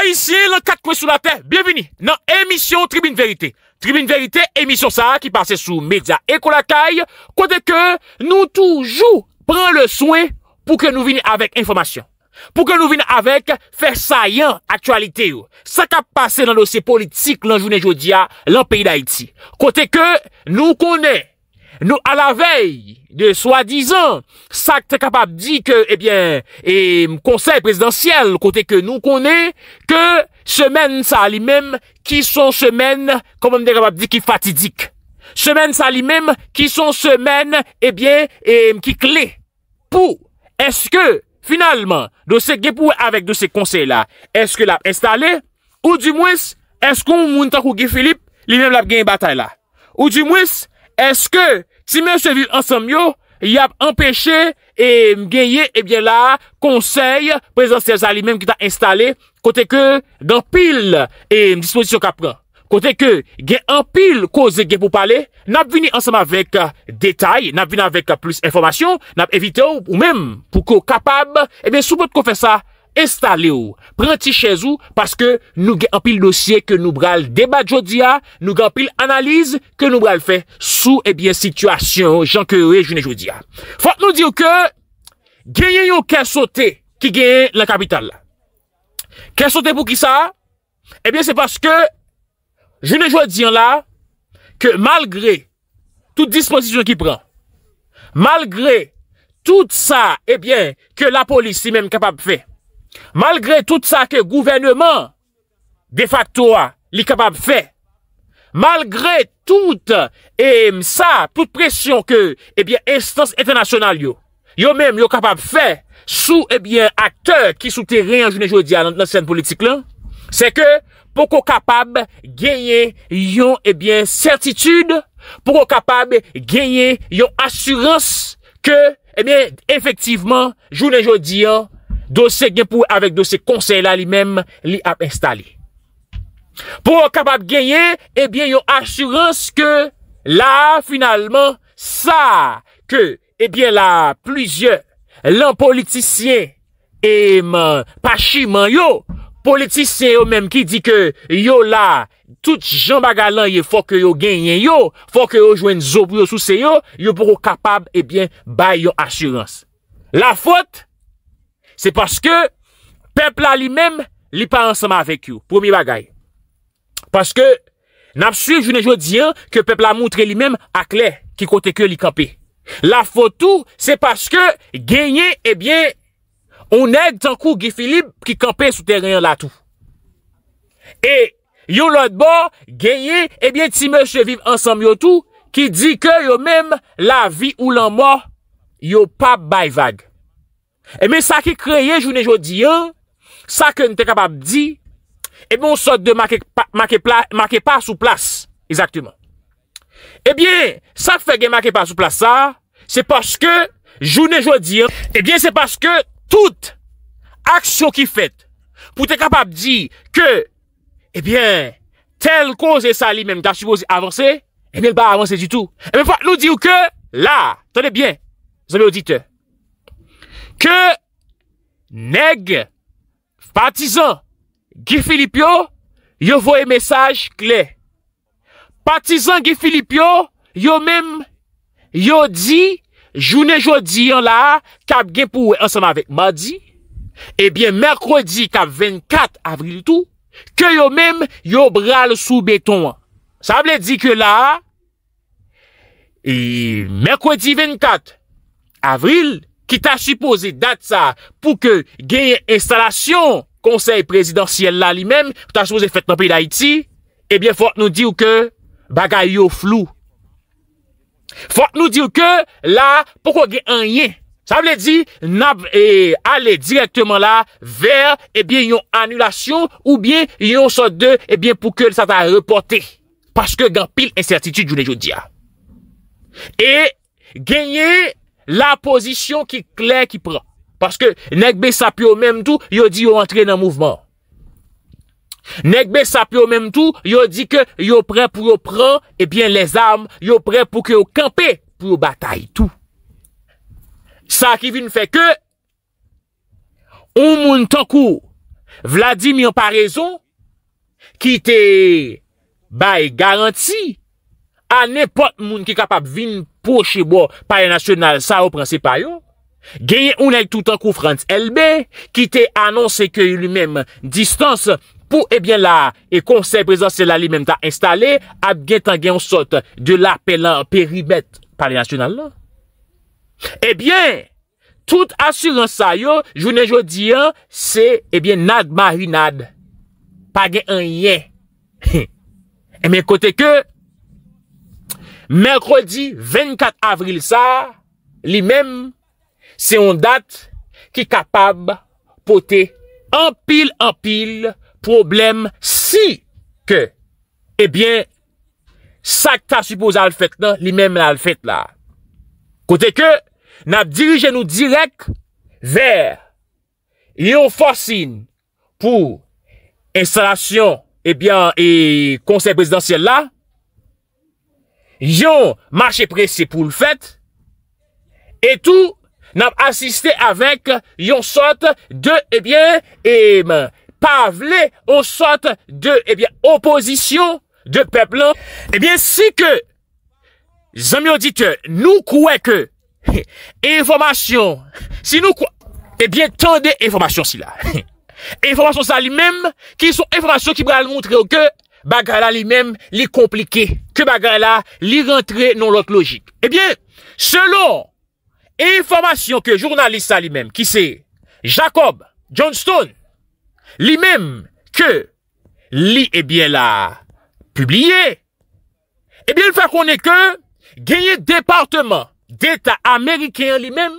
Ha isi, lankat kwen sou la te, bienveni nan emisyon Tribune Verite. Tribune Verite, emisyon sa, ki pase sou media ekolakay, kote ke nou toujou pren le soue pou ke nou vini avek informasyon. Pou ke nou vini avek fersayan aktualite yo. Sa ka pase nan dosye politik lan jounen jodia lan peyi da iti. Kote ke nou konen Nou, eh a eh la vey, de swa dizan, sak te kapab di ke, ebyen, e konsey presidansyel kote ke nou konen, ke semen sa li mem ki son semen, komon de kapab di ki fatidik. Semen sa li mem ki son semen, ebyen, e mki kle. Pou, eske, finalman, doset gepou avèk doset konsey la, eske la installe, ou di mwis, eske ou mwintakou ge Filip, li mem la gen batay la. Ou di mwis, eske, Si men se vil ansam yo, y ap empeshe e genye ebyen la konsey prezant sezali menm ki ta instale kote ke gen pil e mdisposisyon ka pran. Kote ke gen an pil koze gen pou pale, nap vini ansam avek detay, nap vini avek plus informasyon, nap evite ou menm pou ko kapab, ebyen sou pot kon fè sa. Estalè ou, pranti chèz ou Paske nou gen anpil nosye Ke nou bral debat jodi a Nou gen anpil analize Ke nou bral fè sou ebyen eh situasyon Ou jan kè ou e jounè jodi a Fote nou di ou ke Genyen yo kè sote ki genyen la kapital Kè sote pou ki sa Ebyen se paske Jounè jodi an la Ke malgre Tout disposition ki pran Malgre tout sa Ebyen ke la polis si men kapab fè Malgre tout sa ke gouvernement De facto li kapab fe Malgre tout E msa Tout presyon ke Estans eh etanasyonal yo Yo menm yo kapab fe Sou eh akteur ki sou teren Jounen jodi an Se ke poko kapab Genye yon eh certitude Poko kapab Genye yon asyranse Ke efektiveman Jounen jodi an dosè genpou avèk dosè konsey la li mèm, li ap installi. Pou wè kapab genye, ebyen yo assurans ke, la, finalman, sa, ke, ebyen la, pluzyon, lan politisyen, e, man, pa chi man yo, politisyen yo mèm ki di ke, yo la, tout jan bagalan yo fòk yo genye yo, fòk yo jwen zòb yo sou se yo, yo pou wè kapab, ebyen, eh bay yo assurans. La fote, Se paske pepla li mem li pa ansama avek yo. Promi bagay. Paske napsu je ne jwa diyan ke pepla moutre li mem ak le ki kote ke li kampe. La fotou se paske genye e bie onèd tankou Gifilib ki kampe sou teryen la tou. E yo lotbo genye e bie ti mèche viv ansam yo tou ki di ke yo mem la vi ou lan mwa yo pa bayvag. Emen, sa ke kreye jounen jodi an, sa ke nou te kapab di, emen, bon ou sot de ma ke pa sou plas, exaktouman. Emen, eh sa fe gen ma ke pa sou plas sa, se paske jounen jodi an, emen, eh se paske tout aksyon ki fet pou te kapab di ke, emen, eh tel kon se sali menm ta chupo avanse, emen, pa avanse du tout. Emen, pa nou di ou ke, la, tene bien, zeme auditeur, ke neg patizan gifilipyo yo voye mesaj kle. Patizan gifilipyo yo mem yo di, jounen jodi yon la, kap gen pouwe ansam avek ma di, ebyen merkwadi kap 24 avril tou, ke yo mem yo bral sou beton. Sa ble di ke la, e merkwadi 24 avril tou, ki ta suppose dat sa pou ke genye instalasyon konsey presidansyel la li mem, pou ta suppose fetman pi la iti, ebyen eh fote nou di ou ke bagay yo flou. Fote nou di ou ke la, pouko genye an yen. Sa wle di, nab e ale direktman la ver, ebyen yon anulasyon, oubyen yon sot de, ebyen eh pou ke sa ta reporte. Paske gen pil ensertitude jounen joun dia. E genye, La posisyon ki kler ki pran. Paske Nekbe Sapyo menm tou, yo di yo antre nan mouvman. Nekbe Sapyo menm tou, yo di ke yo pran pou yo pran, ebyen eh les am, yo pran pou ke yo kampe pou yo batay tou. Sa ki vi nou feke, yo di yo pran pou yo pran pou yo batay tou. Ou moun tankou, vladim yon pa rezon, ki te ba yi garanti, a ne pot moun ki kapap vin pou chebo pari nasyonal sa ou pransipa yo, genye un el tout an koufrans elbe, ki te anonsen ke yon lumen distans pou ebyen eh la e konsey prezantsela li men ta installe ap gen tan gen yon sot de la pelan peribet pari nasyonal la. Ebyen, eh tout asyon sa yo, jounen joun diyan, se ebyen eh nad ma hu nad, pa gen an ye. Emen kote ke, Merkredi 24 avril sa, li menm se yon dat ki kapab pote anpil anpil problem si ke ebyen eh sakta supouz al fet nan, li menm al fet la. Kote ke nap dirije nou direk ver li yon fosin pou instalasyon ebyen eh e konsey presidansyel la. yon mache prese pou l'fet, etou nan asiste avèk yon sote de, ebyen, eh e eh, pavle, yon sote de, ebyen, eh oposisyon de peplon, ebyen, si ke, zanmyon dite, nou kouè ke, e, evomasyon, si nou kouè, ebyen, tan de evomasyon si la, evomasyon sa li mèm, ki sou evomasyon ki bre al moutre yo ke, e, bagra la li men li komplike, ke bagra la li rentre nan lot logik. Ebyen, selon informasyon ke jounalista li men, ki se Jacob Johnstone, li men ke li ebyen la publie, ebyen fè konen ke genye departement d'Etat Amerikean li men,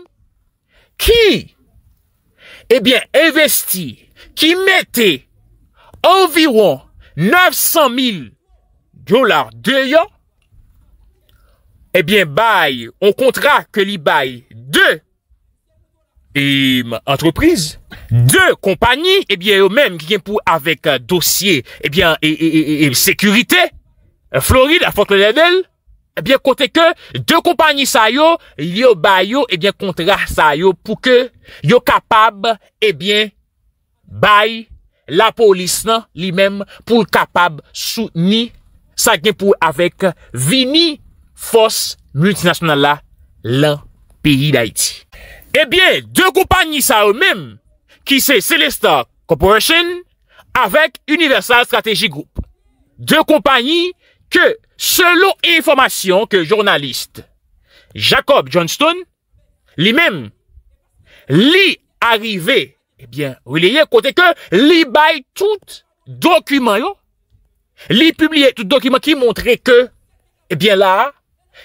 ki ebyen investi, ki mette environ 900.000 dolar de yo, ebyen eh bay, on kontra ke li bay 2 entreprise, 2 kompany, ebyen yo men, ki gen pou avek dosye, ebyen, e, e, e, e, e, e, e, sekurite, Florida, Fort Lauderdale, ebyen kontre ke, 2 kompany sa yo, li yo eh bay yo, ebyen kontra sa yo pou ke yo kapab, ebyen, eh bay, la polis nan li mem pou kapab soutni sa gen pou avek vini fos multinasyonala la peyi da iti. Ebyen, eh de kompanyi sa ou mem ki se Celestar Corporation avek Universal Strategy Group. De kompanyi ke selo informasyon ke jurnalist Jacob Johnston li mem li arrive Ebyen, wile ye kote ke li bay tout dokumen yo. Li publie tout dokumen ki montre ke, ebyen eh la,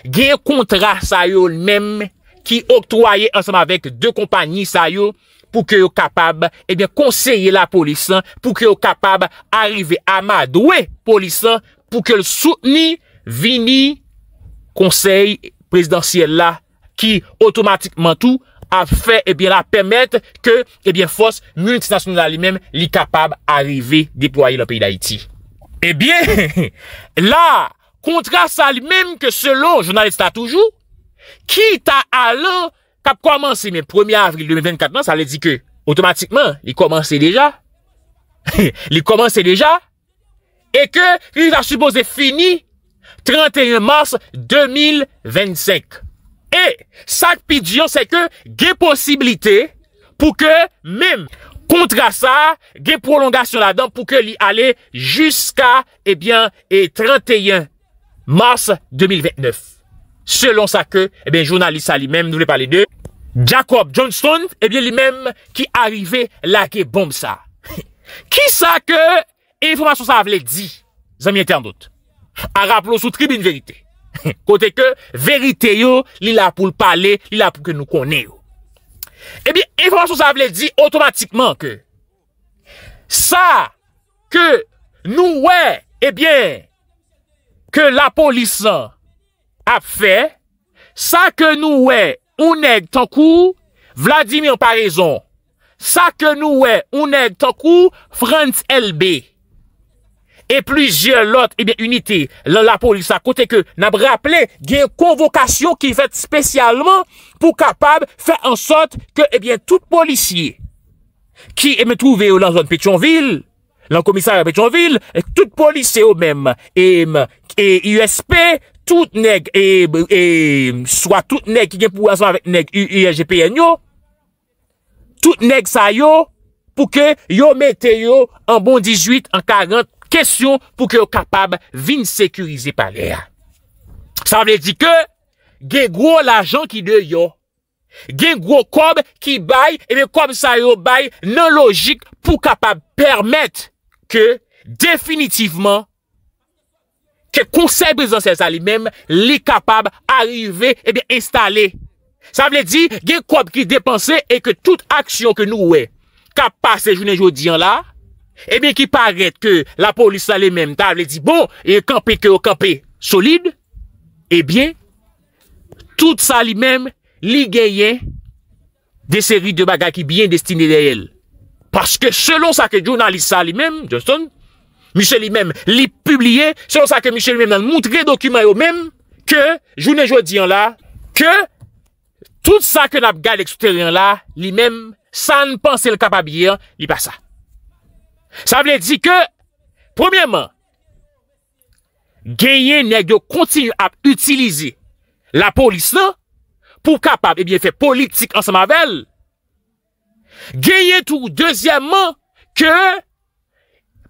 gen kontra sa yo l'mem, ki oktwaye ansam avek de kompani sa yo, pou ke yo kapab, ebyen, eh konseye la polisan, pou ke yo kapab arrive amadwe polisan, pou ke l soutni vini konsey presidansye la, ki otomatikman tou, Fè e bi la pèmèt ke E eh bi fòs multinasyonal lè mèm Lè kapab arévé dèpouayè lè pèy d'Haïti E eh bi La kontras sa lè mèm Ke selon jounaliste la toujou Ki ta alè Kap kouamansè mèm Premier avril 2024 nan sa lè di ke Otomatikman lè kouamansè lèjè Lè kouamansè lèjè E ke lè ta soubozè fèni 31 mars 2025 Fè E, sak pidyon se ke ge posibilite pou ke mèm kontra sa ge prolongasyon la dan pou ke li ale jiska e 31 mars 2029. Selon sa ke, e ben, jounalisa li mèm nou vle pale de Jacob Johnston, e ben, li mèm ki arive la ke bom sa. Ki sa ke, e informasyon sa avle di, zami internet, a rapplo sou tribune verite. Kote ke verite yo li la pou l'pale, li la pou ke nou konen yo. E bie, e François Zablet di otomatikman ke, sa ke nou we, e bie, ke la polisan ap fe, sa ke nou we, ou neg tankou, Vladimir Parizon, sa ke nou we, ou neg tankou, Frantz LB. e plujer lot, ebyen, eh unité, lan la polis a kote ke, nan bre aple, gen konvokasyon ki fet spesyalman, pou kapab, fe ansot, ke, ebyen, eh tout polisye, ki e men touve yo lan zon Pétionville, lan komisaryen Pétionville, tout polisye yo men, e USP, tout neg, e, e, e, tout neg, tout neg sa yo, pou ke yo mette yo, an bon 18, an 40, Kestyon pou ke yo kapab vin sekurize pa le a. Sa vle di ke gen gro la jan ki de yo. Gen gro kob ki bay, ebe kob sa yo bay nan logik pou kapab permèt ke definitivman ke konsebri zan sezali menm li kapab arive ebe installe. Sa vle di gen kob ki depanse eke tout aksyon ke nou we kapase jounen joudiyan la Ebyen eh ki paret ke la polisa li menm tab li di bon E yon kampe ke yon kampe solide Ebyen eh Tout sa li menm li geyen De seri de bagay ki bien destine de el Paske selon sa ke jounalisa li menm Justin Mise li menm li publie Selon sa ke mise li menm nan moutre dokumen yo menm Ke jounen jwa diyan la Ke Tout sa ke nap gal eksteryan la Li menm sa n panse l kapabiyan Li pa sa Sa vle di ke, premièman, genye negyo kontinu ap utilize la polis nan, pou kapap, e bien, fe politik ansemavel, genye tou, dezyèman, ke,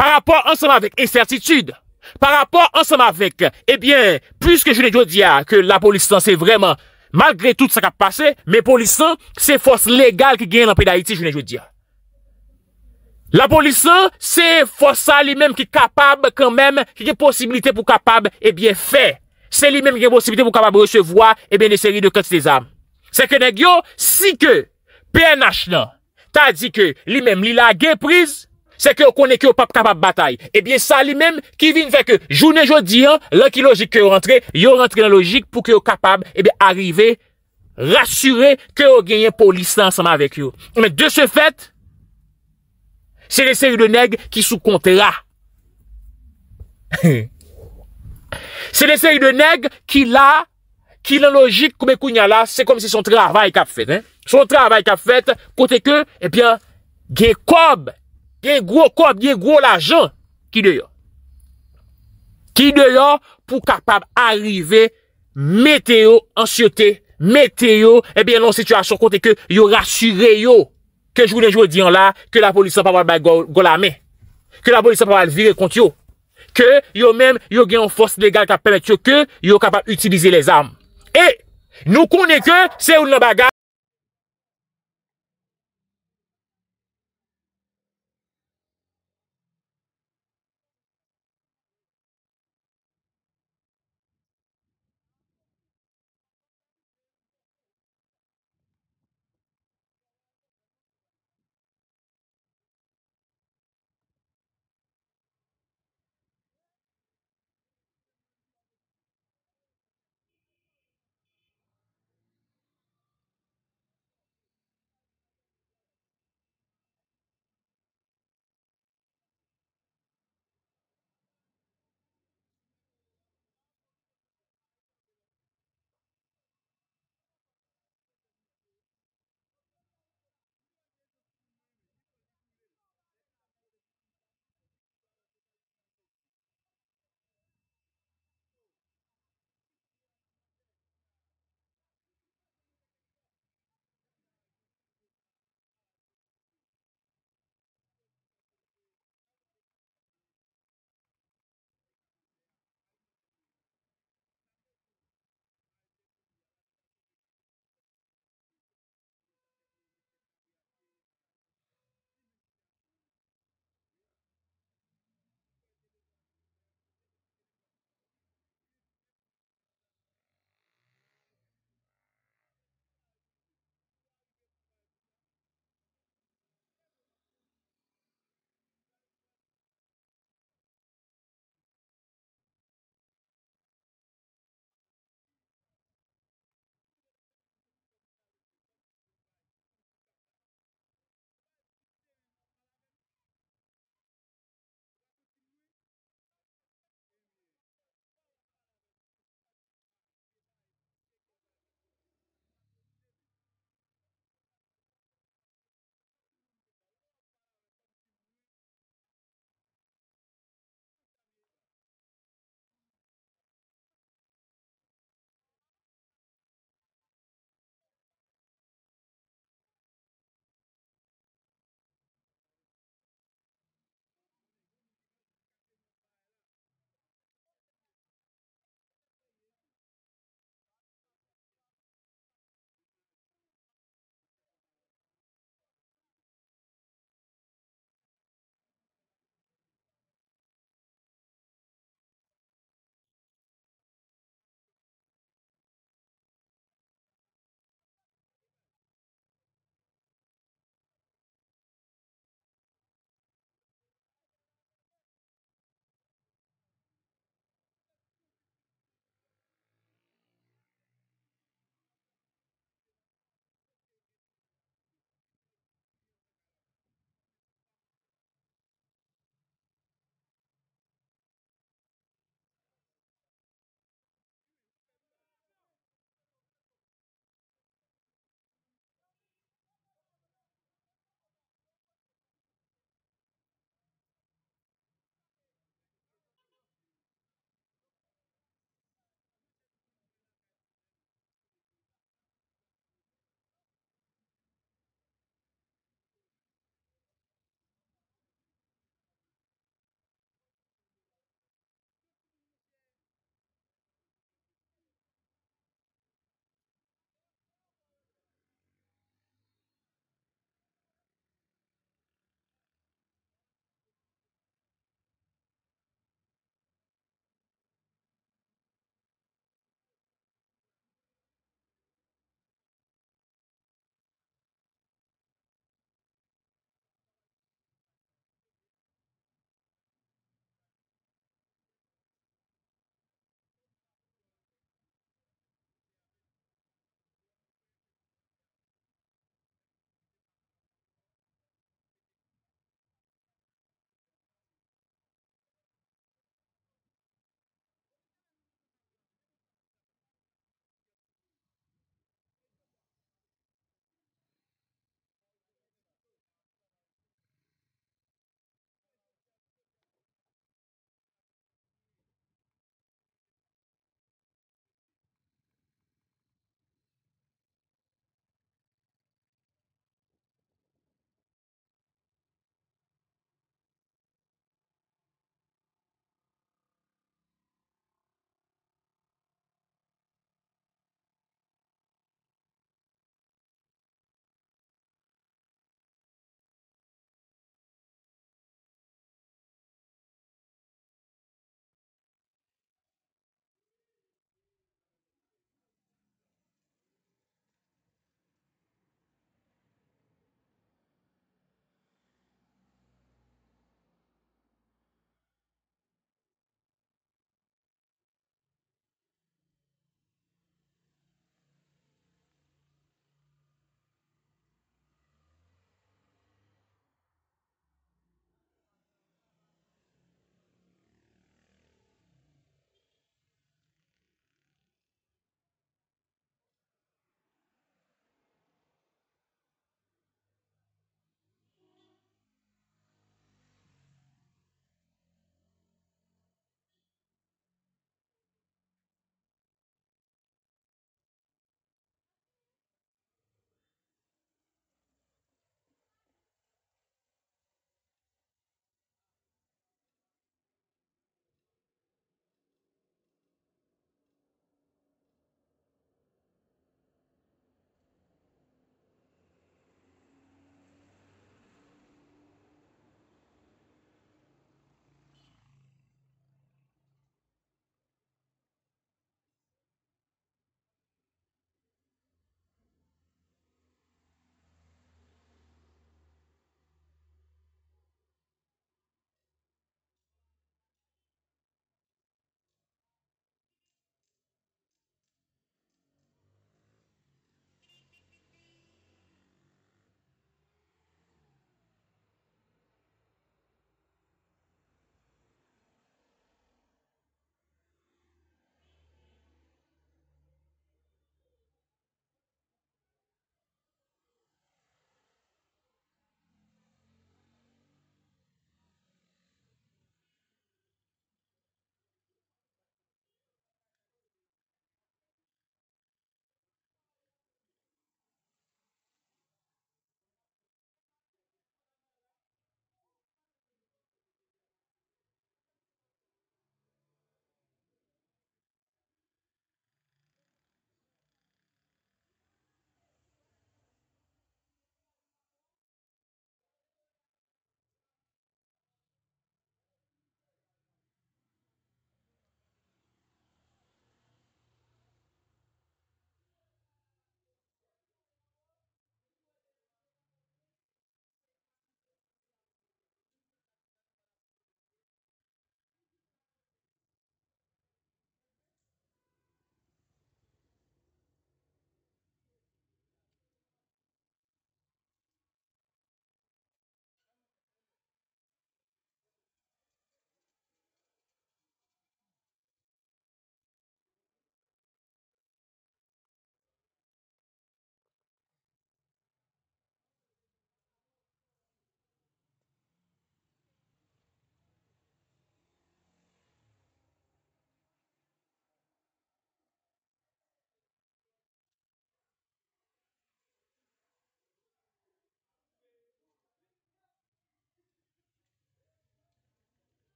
par rapport ansemavek, en certitude, par rapport ansemavek, e bien, pwiske jene jodi ya, ke la polis nan se vreman, malgre tout sa kap pase, me polis nan, se fos legal ki genye nan pey da iti jene jodi ya. La polisan se fosa li menm ki kapab kan menm ki ki posibilite pou kapab ebyen eh fe. Se li menm ki ki posibilite pou kapab resevoa ebyen eh de seri de kati de zam. Se ke neg yo, si ke PNH nan, ta di ke li menm li la gen prise, se ke yo kone ki yo pap kapab batay. Ebyen eh sa li menm ki vin fe ke jounen jodi an, lak ki logik yo rentre, yo rentre nan logik pou ki yo kapab ebyen arrive, rasyure, ke yo genyen polisan seman vek yo. Menm de se fet, Se lese yu de neg ki sou kontera. Se lese yu de neg ki la, ki lan logik koume kounya la, se kom se son tra avay kap fet. Son tra avay kap fet, kote ke, ebyen, ge kob, ge gro kob, ge gro lajan, ki de yo. Ki de yo, pou kapab arive, meteo, ansyote, meteo, ebyen, yon situasyon kote ke, yo rasyure yo. Kè jounen joun diyon la, kè la polisyon pa wale ba go la me. Kè la polisyon pa wale vire kont yo. Kè yo men yo gen yon fos legal kè ap permit yo kè yo kapap utibize les am. E, nou konen kè se ou nan bagaj.